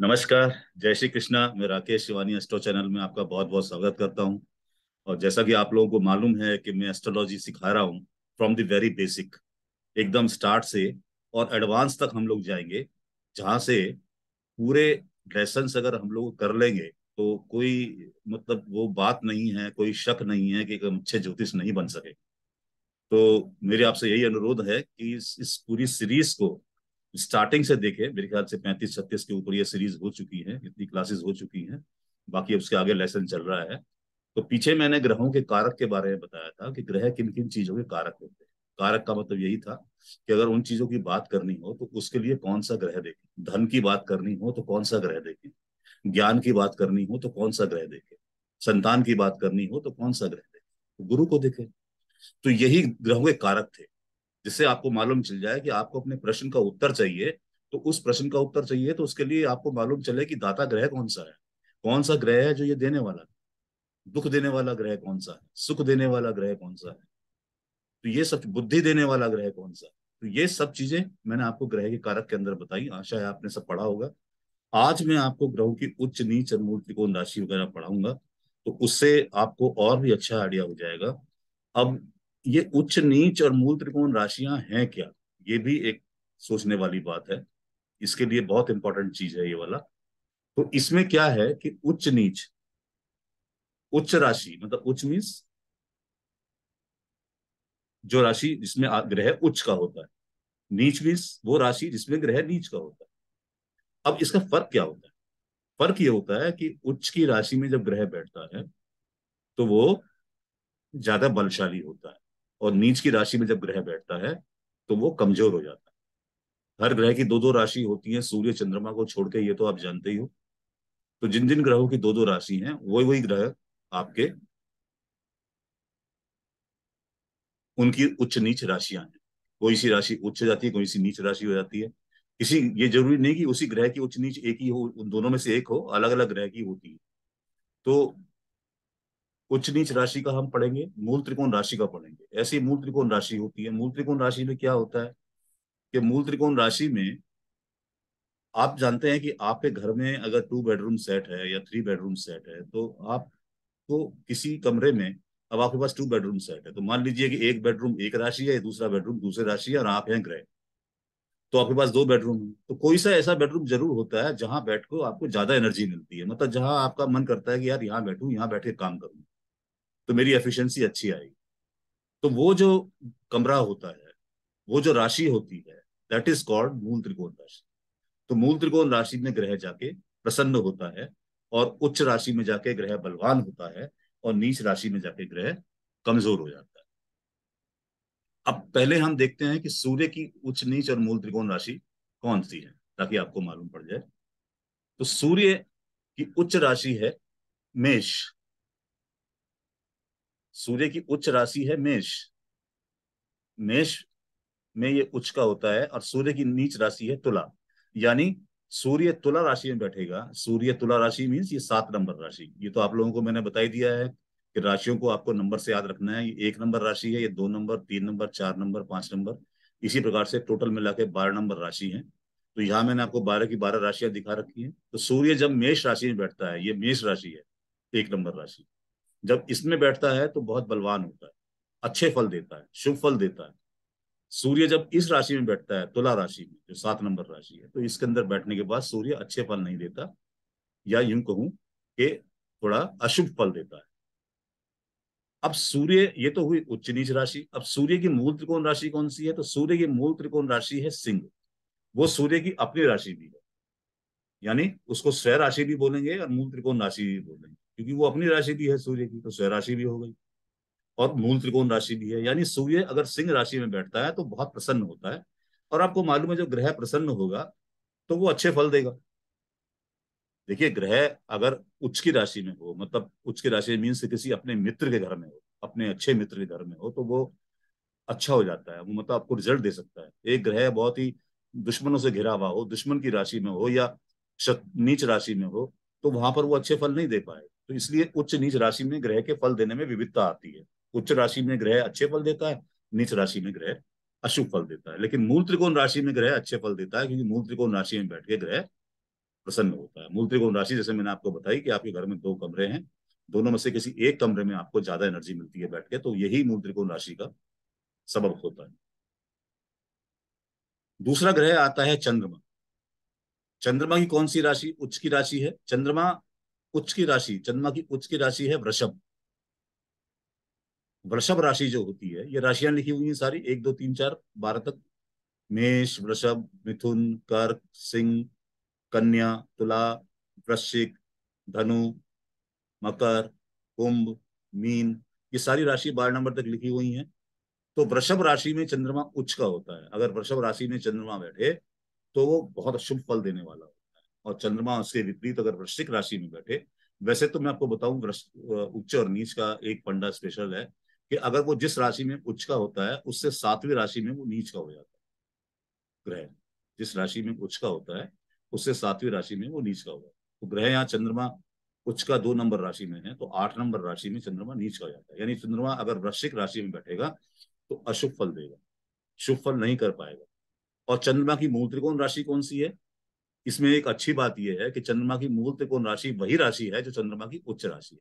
नमस्कार जय श्री कृष्णा मैं राकेश शिवानी एस्ट्रो चैनल में आपका बहुत बहुत स्वागत करता हूं और जैसा कि आप लोगों को मालूम है कि मैं एस्ट्रोलॉजी सिखा रहा हूं फ्रॉम द वेरी बेसिक एकदम स्टार्ट से और एडवांस तक हम लोग जाएंगे जहां से पूरे लेसन्स अगर हम लोग कर लेंगे तो कोई मतलब वो बात नहीं है कोई शक नहीं है कि हम अच्छे ज्योतिष नहीं बन सके तो मेरे आपसे यही अनुरोध है कि इस, इस पूरी सीरीज को स्टार्टिंग से देखे मेरे ख्याल से पैंतीस छत्तीस के ऊपर ये सीरीज हो चुकी है इतनी क्लासेस हो चुकी हैं बाकी उसके आगे लेसन चल रहा है तो पीछे मैंने ग्रहों के कारक के बारे में बताया था कि ग्रह किन किन चीजों के कारक होते हैं कारक का मतलब यही था कि अगर उन चीजों की बात करनी हो तो उसके लिए कौन सा ग्रह देखे धन की बात करनी हो तो कौन सा ग्रह देखें ज्ञान की बात करनी हो तो कौन सा ग्रह देखे संतान की बात करनी हो तो कौन सा ग्रह देखे गुरु को देखे तो यही ग्रहों के कारक थे जिससे आपको मालूम चल जाए कि आपको अपने प्रश्न का उत्तर चाहिए तो उस प्रश्न का उत्तर चाहिए तो उसके लिए आपको मालूम चले कि दाता ग्रह कौन सा है कौन सा ग्रह है जो ये देने वाला है दुख देने वाला ग्रह कौन सा है सुख देने वाला ग्रह कौन सा है तो ये सब बुद्धि देने वाला ग्रह कौन सा है तो ये सब चीजें मैंने आपको ग्रह के कारक के अंदर बताई आशा है आपने सब पढ़ा होगा आज मैं आपको ग्रहों की उच्च नीच मूर्ति त्रिकोण राशि वगैरह पढ़ाऊंगा तो उससे आपको और भी अच्छा आइडिया हो जाएगा अब ये उच्च नीच और मूल त्रिकोण राशियां हैं क्या ये भी एक सोचने वाली बात है इसके लिए बहुत इंपॉर्टेंट चीज है ये वाला तो इसमें क्या है कि उच्च नीच उच्च राशि मतलब उच्च मीन्स जो राशि जिसमें ग्रह उच्च का होता है नीच मीन्स वो राशि जिसमें ग्रह नीच का होता है अब इसका फर्क क्या होता है फर्क ये होता है कि उच्च की राशि में जब ग्रह बैठता है तो वो ज्यादा बलशाली होता है और नीच की राशि में जब ग्रह बैठता है तो वो कमजोर हो जाता है हर ग्रह की दो दो राशि होती है सूर्य चंद्रमा को छोड़ के ये तो आप जानते ही हो तो जिन जिन ग्रहों की दो दो राशि हैं वही वही ग्रह आपके उनकी उच्च नीच राशियां हैं कोई सी राशि उच्च जाती है कोई सी नीच राशि हो जाती है किसी ये जरूरी नहीं कि उसी ग्रह की उच्च नीच एक ही हो उन दोनों में से एक हो अलग अलग ग्रह की होती है तो उच्च नीच राशि का हम पढ़ेंगे मूल त्रिकोण राशि का पढ़ेंगे ऐसी मूल त्रिकोण राशि होती है मूल त्रिकोण राशि में क्या होता है कि मूल त्रिकोण राशि में आप जानते हैं कि आपके घर में अगर टू बेडरूम सेट है या थ्री बेडरूम सेट है तो आप तो किसी कमरे में अब आपके पास टू बेडरूम सेट है तो मान लीजिए कि एक बेडरूम एक राशि है दूसरा बेडरूम दूसरे राशि है और आप हैं ग्रह तो आपके पास दो बेडरूम है तो कोई सा ऐसा बेडरूम जरूर होता है जहां बैठ को आपको ज्यादा एनर्जी मिलती है मतलब जहां आपका मन करता है कि यार यहाँ बैठू यहाँ बैठ के काम करूँ तो मेरी एफिशिएंसी अच्छी आई तो वो जो कमरा होता है वो जो राशि होती है दैट इज कॉल्ड मूल त्रिकोण राशि तो मूल त्रिकोण राशि में ग्रह जाके प्रसन्न होता है और उच्च राशि में जाके ग्रह बलवान होता है और नीच राशि में जाके ग्रह कमजोर हो जाता है अब पहले हम देखते हैं कि सूर्य की उच्च नीच और मूल त्रिकोण राशि कौन सी है ताकि आपको मालूम पड़ जाए तो सूर्य की उच्च राशि है मेष सूर्य की उच्च राशि है मेष मेष में ये उच्च का होता है और सूर्य की नीच राशि है तुला यानी सूर्य तुला राशि में बैठेगा सूर्य तुला राशि मीन्स ये सात नंबर राशि ये तो आप लोगों को मैंने बताई दिया है कि राशियों को आपको नंबर से याद रखना है ये एक नंबर राशि है ये दो नंबर तीन नंबर चार नंबर पांच नंबर इसी प्रकार से टोटल मिला के बारह नंबर राशि है तो यहाँ मैंने आपको बारह की बारह राशियां दिखा रखी है तो सूर्य जब मेष राशि में बैठता है ये मेष राशि है एक नंबर राशि जब इसमें बैठता है तो बहुत बलवान होता है अच्छे फल देता है शुभ फल देता है सूर्य जब इस राशि में बैठता है तुला राशि में जो सात नंबर राशि है तो इसके अंदर बैठने के बाद सूर्य अच्छे फल नहीं देता या यूं कहूं कि थोड़ा अशुभ फल देता है अब सूर्य ये तो हुई उच्च नीच राशि अब सूर्य की मूल त्रिकोण राशि कौन सी है तो सूर्य की मूल त्रिकोण राशि है सिंह वो सूर्य की अपनी राशि भी है यानी उसको स्वय राशि भी बोलेंगे और मूल त्रिकोण राशि भी बोलेंगे क्योंकि वो अपनी राशि भी है सूर्य की तो स्वयं राशि भी हो गई और मूल त्रिकोण राशि भी है यानी सूर्य अगर सिंह राशि में बैठता है तो बहुत प्रसन्न होता है और आपको मालूम है जो ग्रह प्रसन्न होगा तो वो अच्छे फल देगा देखिए ग्रह अगर उच्च की राशि में हो मतलब उच्च की राशि मीन से किसी अपने मित्र के घर में हो अपने अच्छे मित्र के घर में हो तो वो अच्छा हो जाता है वो मतलब आपको रिजल्ट दे सकता है एक ग्रह बहुत ही दुश्मनों से घिरा हुआ हो दुश्मन की राशि में हो या नीच राशि में हो तो वहां पर वो अच्छे फल नहीं दे पाएगा तो इसलिए उच्च नीच राशि में ग्रह के फल देने में विविधता आती है उच्च राशि में ग्रह अच्छे फल देता है नीच राशि में ग्रह अशुभ फल देता है लेकिन मूल त्रिकोण राशि में ग्रह अच्छे फल देता है क्योंकि मूल त्रिकोण राशि में बैठ के ग्रह प्रसन्न होता है मूल त्रिकोण राशि जैसे मैंने आपको बताई कि आपके घर में दो कमरे हैं दोनों में से किसी एक कमरे में आपको ज्यादा एनर्जी मिलती है बैठ के तो यही मूल त्रिकोण राशि का सबब होता है दूसरा ग्रह आता है चंद्रमा चंद्रमा की कौन सी राशि उच्च की राशि है चंद्रमा उच्च की राशि चंद्रमा की उच्च की राशि है वृषभ वृषभ राशि जो होती है ये राशियां लिखी हुई हैं सारी एक दो तीन चार बारह तक मेष वृषभ मिथुन कर्क सिंह कन्या तुला वृश्चिक धनु मकर कुंभ मीन ये सारी राशि बारह नंबर तक लिखी हुई हैं तो वृषभ राशि में चंद्रमा उच्च का होता है अगर वृषभ राशि में चंद्रमा बैठे तो वो बहुत शुभ फल देने वाला हो और चंद्रमा उसके विपरीत अगर वृश्चिक राशि में बैठे वैसे तो मैं आपको बताऊं उच्च और नीच का एक पंडा स्पेशल है कि अगर वो जिस राशि में उच्च का होता है उससे सातवीं राशि में वो नीच का हो जाता है ग्रह जिस राशि में उच्च का होता है उससे सातवीं राशि में वो नीच का होगा तो ग्रह यहाँ चंद्रमा उच्च का दो नंबर राशि में है तो आठ नंबर राशि में चंद्रमा नीच का हो जाता है यानी चंद्रमा अगर वृश्चिक राशि में बैठेगा तो अशुभ फल देगा शुभ फल नहीं कर पाएगा और चंद्रमा की मूल त्रिकोण राशि कौन सी है इसमें एक अच्छी बात यह है कि चंद्रमा की मूल त्रिकोण राशि वही राशि है जो चंद्रमा की उच्च राशि है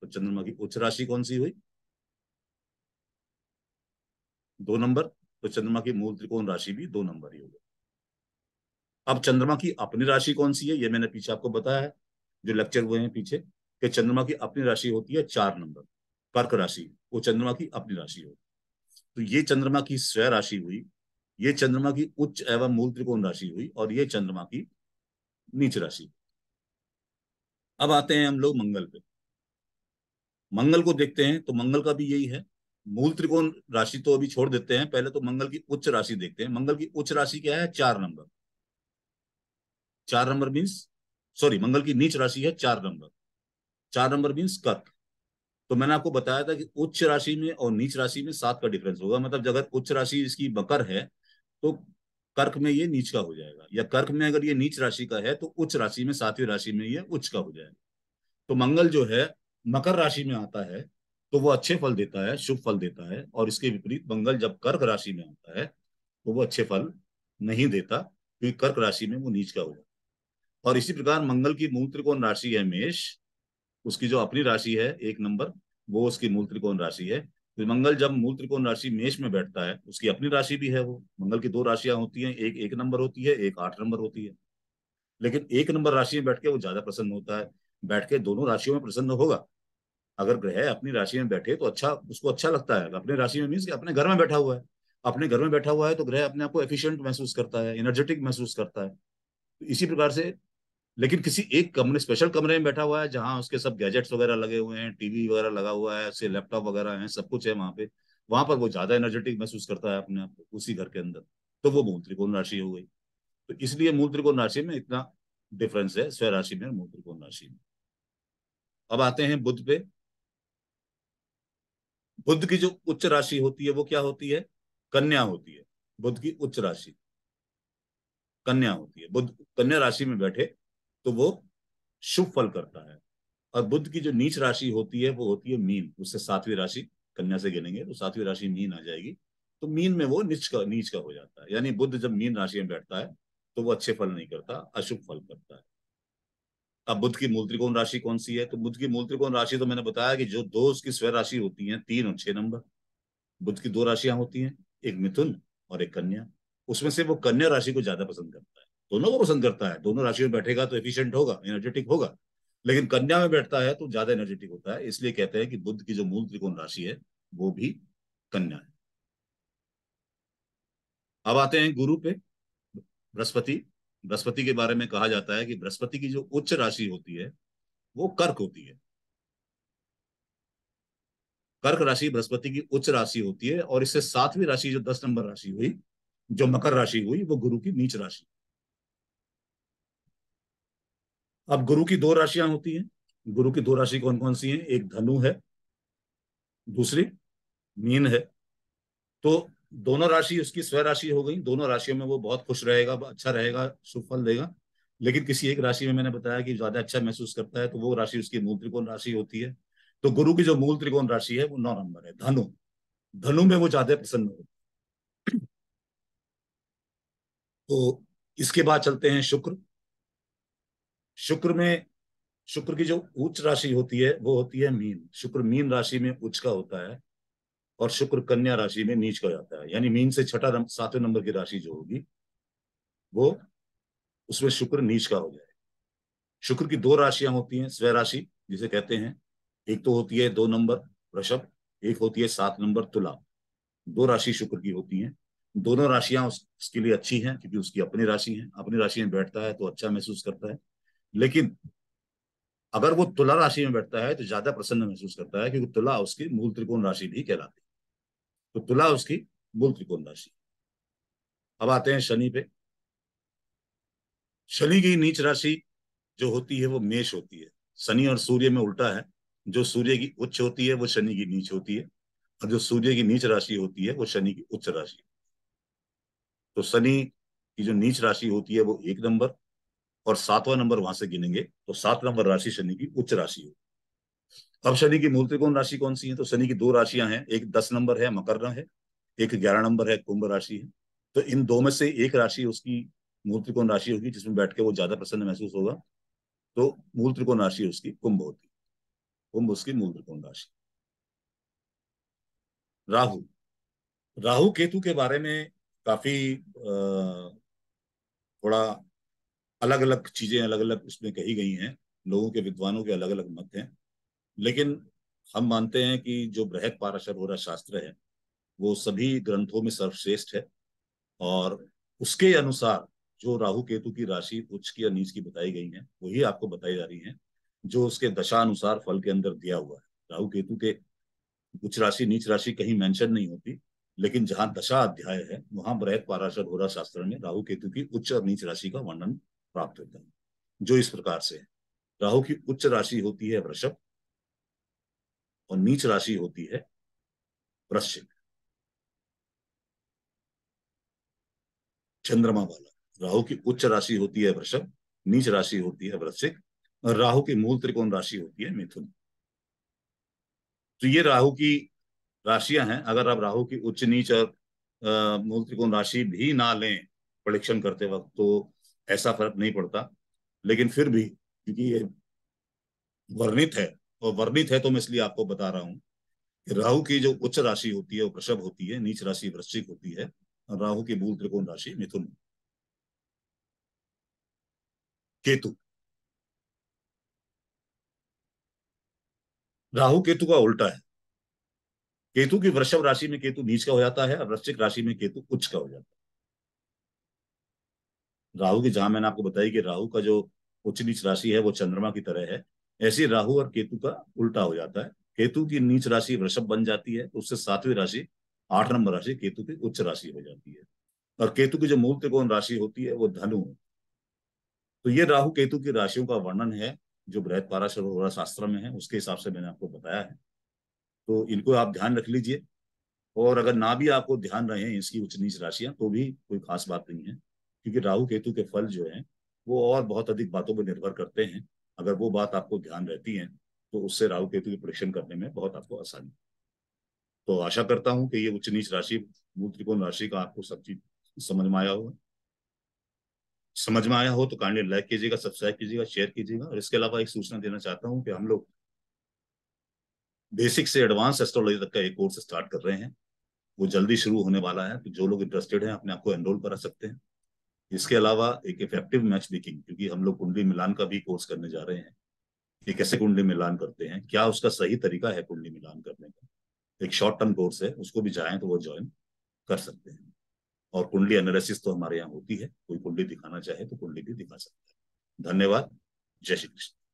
तो चंद्रमा की उच्च राशि कौन सी हुई दो नंबर तो चंद्रमा की मूल त्रिकोण राशि भी दो नंबर ही होगी अब चंद्रमा की अपनी राशि कौन सी है यह मैंने पीछे आपको बताया है जो लेक्चर हुए हैं पीछे कि चंद्रमा की अपनी राशि होती है चार नंबर कर्क राशि वो चंद्रमा की अपनी राशि होती तो ये चंद्रमा की स्वय राशि हुई ये चंद्रमा की उच्च एवं मूल त्रिकोण राशि हुई और ये चंद्रमा की नीच राशि अब आते हैं हम लोग मंगल पे मंगल को देखते हैं तो मंगल का भी यही है मूल त्रिकोण राशि तो अभी छोड़ देते हैं पहले तो मंगल की उच्च राशि देखते हैं मंगल की उच्च राशि क्या है चार नंबर चार नंबर मीन्स सॉरी मंगल की नीच राशि है चार नंबर चार नंबर मीन्स कर्क तो मैंने आपको बताया था कि उच्च राशि में और नीच राशि में सात का डिफरेंस होगा मतलब अगर उच्च राशि इसकी बकर है तो कर्क में ये नीच का हो जाएगा या कर्क में अगर ये नीच राशि का है तो उच्च राशि में सातवीं राशि में ये उच्च का हो जाएगा तो मंगल जो है मकर राशि में आता है तो वो अच्छे फल देता है शुभ फल देता है और इसके विपरीत मंगल जब कर्क राशि में आता है तो वो अच्छे फल नहीं देता क्योंकि कर्क राशि में वो नीच का होगा और इसी प्रकार मंगल की मूल त्रिकोण राशि है मेष उसकी जो अपनी राशि है एक नंबर वो उसकी मूल त्रिकोण राशि है फिर मंगल जब मूल त्रिकोण राशि मेष में बैठता है उसकी अपनी राशि भी है वो मंगल की दो राशियां होती हैं एक एक नंबर होती है एक आठ नंबर होती है लेकिन एक नंबर राशि में बैठ के वो ज्यादा प्रसन्न होता है बैठ के दोनों राशियों में प्रसन्न होगा अगर ग्रह अपनी राशि में बैठे तो अच्छा उसको अच्छा लगता है अपने राशि में मीन्स अपने घर में बैठा हुआ है अपने घर में बैठा हुआ है तो ग्रह अपने आप को एफिशियंट महसूस करता है एनर्जेटिक महसूस करता है इसी प्रकार से लेकिन किसी एक कमरे स्पेशल कमरे में बैठा हुआ है जहाँ उसके सब गैजेट्स वगैरह लगे हुए हैं टीवी वगैरह लगा हुआ है उसके लैपटॉप वगैरह है सब कुछ है वहां पे वहां पर वो ज्यादा एनर्जेटिक महसूस करता है अपने आप को उसी घर के अंदर तो वो मूल त्रिकोण राशि हो गई तो इसलिए मूल त्रिकोण राशि में इतना डिफरेंस है स्व राशि में मूल त्रिकोण राशि में अब आते हैं बुद्ध पे बुद्ध की जो उच्च राशि होती है वो क्या होती है कन्या होती है बुद्ध की उच्च राशि कन्या होती है बुद्ध कन्या राशि में बैठे तो वो शुभ फल करता है और बुद्ध की जो नीच राशि होती है वो होती है मीन उससे सातवीं राशि कन्या से गिनेंगे तो सातवीं राशि मीन आ जाएगी तो मीन में वो नीच का नीच का हो जाता है यानी बुद्ध जब मीन राशि में बैठता है तो वो अच्छे फल नहीं करता अशुभ फल करता है अब बुद्ध की मूल त्रिकोण राशि कौन सी है तो बुद्ध की मूल त्रिकोण राशि तो मैंने बताया कि जो दो उसकी स्व राशि होती है तीन और छह नंबर बुद्ध की दो राशियां होती हैं एक मिथुन और एक कन्या उसमें से वो कन्या राशि को ज्यादा पसंद करता है दोनों को पसंद करता है दोनों राशियों में बैठेगा तो एफिशिएंट होगा एनर्जेटिक होगा लेकिन कन्या में बैठता है तो ज्यादा एनर्जेटिक होता है इसलिए कहते हैं कि बुद्ध की जो मूल त्रिकोण राशि है वो भी कन्या है अब आते हैं गुरु पे बृहस्पति बृहस्पति के बारे में कहा जाता है कि बृहस्पति की जो उच्च राशि होती है वो कर्क होती है कर्क राशि बृहस्पति की उच्च राशि होती है और इससे सातवीं राशि जो दस नंबर राशि हुई जो मकर राशि हुई वो गुरु की नीच राशि अब गुरु की दो राशियां होती हैं गुरु की दो राशि कौन कौन सी हैं एक धनु है दूसरी मीन है तो दोनों राशि उसकी स्व राशि हो गई दोनों राशियों में वो बहुत खुश रहेगा अच्छा रहेगा सुफल देगा लेकिन किसी एक राशि में मैंने बताया कि ज्यादा अच्छा महसूस करता है तो वो राशि उसकी मूल त्रिकोण राशि होती है तो गुरु की जो मूल त्रिकोण राशि है वो नौ नंबर है धनु धनु में वो ज्यादा प्रसन्न हो तो इसके बाद चलते हैं शुक्र शुक्र में शुक्र की जो उच्च राशि होती है वो होती है मीन शुक्र मीन राशि में उच्च का होता है और शुक्र कन्या राशि में नीच का जाता है यानी मीन से छठा सातवें नंबर की राशि जो होगी वो उसमें शुक्र नीच का हो जाए शुक्र की दो राशियां होती हैं स्वय राशि जिसे कहते हैं एक तो होती है दो नंबर वृषभ एक होती है सात नंबर तुला दो राशि शुक्र की होती हैं दोनों राशियां उसके लिए अच्छी हैं क्योंकि उसकी अपनी राशि है अपनी राशि में बैठता है तो अच्छा महसूस करता है लेकिन अगर वो तुला राशि में बैठता है तो ज्यादा प्रसन्न महसूस करता है क्योंकि तुला उसकी मूल त्रिकोण राशि भी कहलाती है तो तुला उसकी मूल त्रिकोण राशि अब आते हैं शनि पे शनि की नीच राशि जो होती है वो मेष होती है शनि और सूर्य में उल्टा है जो सूर्य की उच्च होती है वो शनि की नीच होती है और जो सूर्य की नीच राशि होती है वो शनि की उच्च राशि तो शनि की जो नीच राशि होती है वो एक नंबर और सातवां नंबर वहां से गिनेंगे तो सात नंबर राशि शनि की उच्च राशि होगी अब शनि की मूल त्रिकोण राशि कौन सी है तो शनि की दो राशियां हैं एक दस नंबर है मकर है एक ग्यारह नंबर है कुंभ राशि है तो इन दो में से एक राशि उसकी मूल त्रिकोण राशि होगी जिसमें बैठ के वो ज्यादा प्रसन्न महसूस होगा तो मूल त्रिकोण राशि उसकी कुंभ होती कुंभ उसकी मूल त्रिकोण राशि राहु राहु केतु के बारे में काफी थोड़ा अलग अलग चीजें अलग अलग उसमें कही गई हैं लोगों के विद्वानों के अलग अलग मत हैं लेकिन हम मानते हैं कि जो बृहद पाराशर हो रहा शास्त्र है वो सभी ग्रंथों में सर्वश्रेष्ठ है और उसके अनुसार जो राहु केतु की राशि उच्च की या नीच की बताई गई है वही आपको बताई जा रही है जो उसके दशा अनुसार फल के अंदर दिया हुआ है राहु केतु के उच्च राशि नीच राशि कहीं मेंशन नहीं होती लेकिन जहां दशा अध्याय है वहां बृहद पाराशर होरा शास्त्र में राहु केतु की उच्च और नीच राशि का वर्णन प्राप्त होते हैं जो इस प्रकार से राहु की उच्च राशि होती है वृषभ और नीच राशि होती है वृश्चिक चंद्रमा वाला राहु की उच्च राशि होती है वृषभ नीच राशि होती है वृश्चिक और राहु की मूल त्रिकोण राशि होती है मिथुन तो ये राहु की राशियां हैं अगर आप राहु की उच्च नीच और मूल त्रिकोण राशि भी ना लें परीक्षण करते वक्त तो ऐसा फर्क नहीं पड़ता लेकिन फिर भी क्योंकि ये वर्णित है और वर्णित है तो मैं इसलिए आपको बता रहा हूं कि राहु की जो उच्च राशि होती है वो वृषभ होती है नीच राशि वृश्चिक होती है और राहु की मूल त्रिकोण राशि मिथुन केतु राहु केतु का उल्टा है केतु की वृषभ राशि में केतु नीच का हो जाता है और वृश्चिक राशि में केतु उच्च का हो जाता है राहु की जहां मैंने आपको बताई कि राहु का जो उच्च नीच राशि है वो चंद्रमा की तरह है ऐसे राहु और केतु का उल्टा हो जाता है केतु की नीच राशि वृषभ बन जाती है तो उससे सातवीं राशि आठ नंबर राशि केतु की उच्च राशि हो जाती है और केतु की जो मूल त्रिकोण राशि होती है वो धनु तो ये राहु केतु की राशियों का वर्णन है जो बृहत पारा शास्त्र में है उसके हिसाब से मैंने आपको बताया है तो इनको आप ध्यान रख लीजिए और अगर ना भी आपको ध्यान रहे इसकी उच्च नीच राशियां तो भी कोई खास बात नहीं है क्योंकि राहु केतु के फल जो है वो और बहुत अधिक बातों पर निर्भर करते हैं अगर वो बात आपको ध्यान रहती है तो उससे राहु केतु की प्रोडिक्शन करने में बहुत आपको आसानी तो आशा करता हूँ कि ये उच्च नीच राशि मूल त्रिकोण राशि का आपको सब चीज समझ में आया हो समझ में आया हो तो कांडली लाइक कीजिएगा सब्सक्राइब कीजिएगा शेयर कीजिएगा और इसके अलावा एक सूचना देना चाहता हूँ कि हम लोग बेसिक से एडवांस एस्ट्रोलॉजी तक का एक कोर्स स्टार्ट कर रहे हैं वो जल्दी शुरू होने वाला है तो जो लोग इंटरेस्टेड हैं अपने आप को एनरोल करा सकते हैं इसके अलावा एक इफेक्टिव मैच मेकिंग क्योंकि हम लोग कुंडली मिलान का भी कोर्स करने जा रहे हैं कि कैसे कुंडली मिलान करते हैं क्या उसका सही तरीका है कुंडली मिलान करने का एक शॉर्ट टर्म कोर्स है उसको भी जाए तो वो ज्वाइन कर सकते हैं और कुंडली एनालिसिस तो हमारे यहाँ होती है कोई कुंडली दिखाना चाहे तो कुंडली भी दिखा सकता है धन्यवाद जय श्री कृष्ण